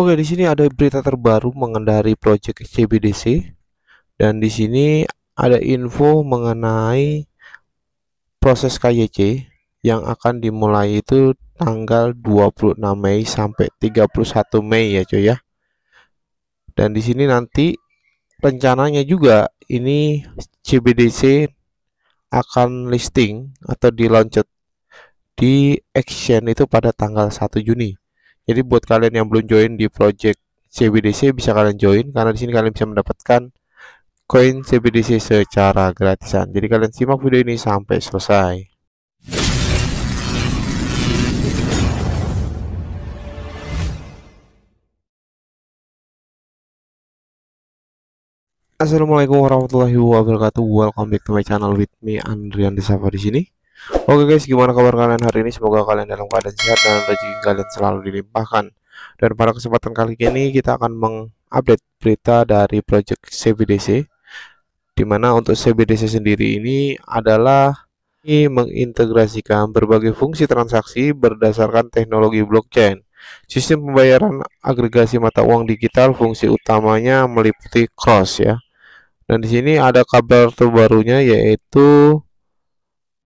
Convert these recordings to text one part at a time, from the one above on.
Oke, di sini ada berita terbaru mengenai proyek CBDC dan di sini ada info mengenai proses KYC yang akan dimulai itu tanggal 26 Mei sampai 31 Mei ya cuy ya. Dan di sini nanti rencananya juga ini CBDC akan listing atau diluncur di exchange itu pada tanggal 1 Juni jadi buat kalian yang belum join di project CBDC bisa kalian join karena di sini kalian bisa mendapatkan koin CBDC secara gratisan. Jadi kalian simak video ini sampai selesai. Assalamualaikum warahmatullahi wabarakatuh. Welcome back to my channel with me Andrian Desava di sini. Oke guys, gimana kabar kalian hari ini? Semoga kalian dalam keadaan sehat dan rezeki kalian selalu dilimpahkan. Dan pada kesempatan kali ini kita akan mengupdate berita dari Project CBDC dimana untuk CBDC sendiri ini adalah ini mengintegrasikan berbagai fungsi transaksi berdasarkan teknologi blockchain. Sistem pembayaran agregasi mata uang digital fungsi utamanya meliputi cross ya. Dan di sini ada kabar terbarunya yaitu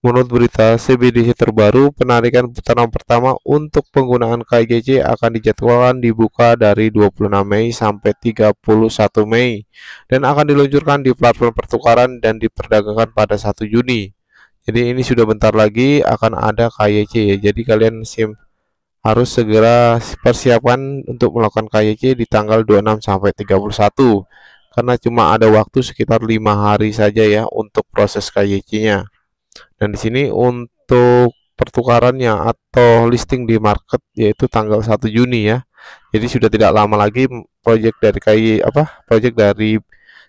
Menurut berita CBDC terbaru, penarikan putaran pertama untuk penggunaan KJJ akan dijadwalkan dibuka dari 26 Mei sampai 31 Mei dan akan diluncurkan di platform pertukaran dan diperdagangkan pada 1 Juni. Jadi ini sudah bentar lagi akan ada KYC ya. Jadi kalian sim harus segera persiapan untuk melakukan KYC di tanggal 26 sampai 31 karena cuma ada waktu sekitar 5 hari saja ya untuk proses KYC-nya. Dan di sini untuk pertukarannya atau listing di market yaitu tanggal 1 Juni ya. Jadi sudah tidak lama lagi proyek dari KI apa? Proyek dari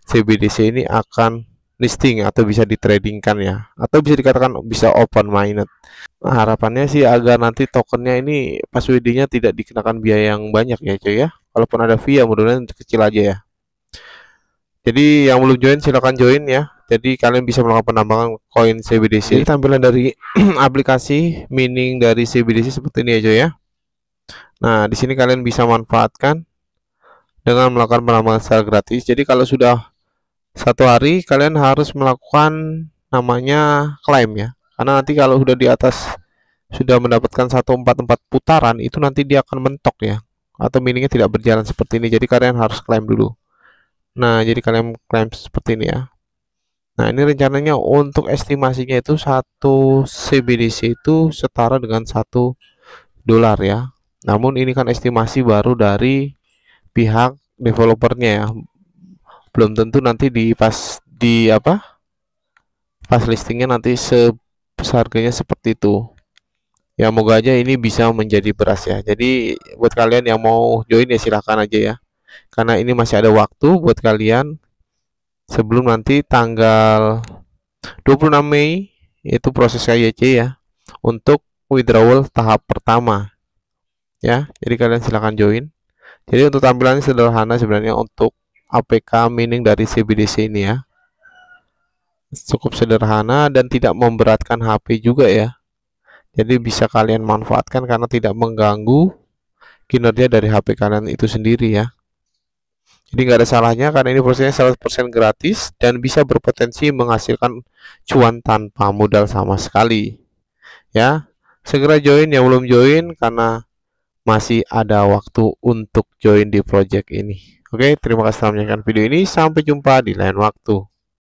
CBDC ini akan listing atau bisa ditradingkan ya atau bisa dikatakan bisa open minded nah, harapannya sih agar nanti tokennya ini passwordnya tidak dikenakan biaya yang banyak ya cuy ya walaupun ada fee ya mudah-mudahan kecil aja ya jadi yang belum join silahkan join ya jadi kalian bisa melakukan penambangan koin CBDC. Ini tampilan dari aplikasi mining dari CBDC seperti ini aja ya. Nah, di sini kalian bisa manfaatkan dengan melakukan penambangan secara gratis. Jadi kalau sudah satu hari kalian harus melakukan namanya klaim ya. Karena nanti kalau sudah di atas sudah mendapatkan 144 putaran itu nanti dia akan mentok ya atau miningnya tidak berjalan seperti ini. Jadi kalian harus klaim dulu. Nah, jadi kalian klaim seperti ini ya. Nah, ini rencananya untuk estimasinya itu satu CBDC itu setara dengan satu dolar ya. Namun ini kan estimasi baru dari pihak developernya ya. Belum tentu nanti di pas di apa? Pas listingnya nanti se seperti itu. Ya moga aja ini bisa menjadi beras ya. Jadi buat kalian yang mau join ya silahkan aja ya. Karena ini masih ada waktu buat kalian sebelum nanti tanggal 26 Mei itu proses KYC ya untuk withdrawal tahap pertama ya jadi kalian silahkan join jadi untuk tampilannya sederhana sebenarnya untuk APK mining dari CBDC ini ya cukup sederhana dan tidak memberatkan HP juga ya jadi bisa kalian manfaatkan karena tidak mengganggu kinerja dari HP kalian itu sendiri ya jadi nggak ada salahnya karena ini prosesnya 100% gratis dan bisa berpotensi menghasilkan cuan tanpa modal sama sekali. Ya, segera join yang belum join karena masih ada waktu untuk join di project ini. Oke, terima kasih telah menyaksikan video ini. Sampai jumpa di lain waktu.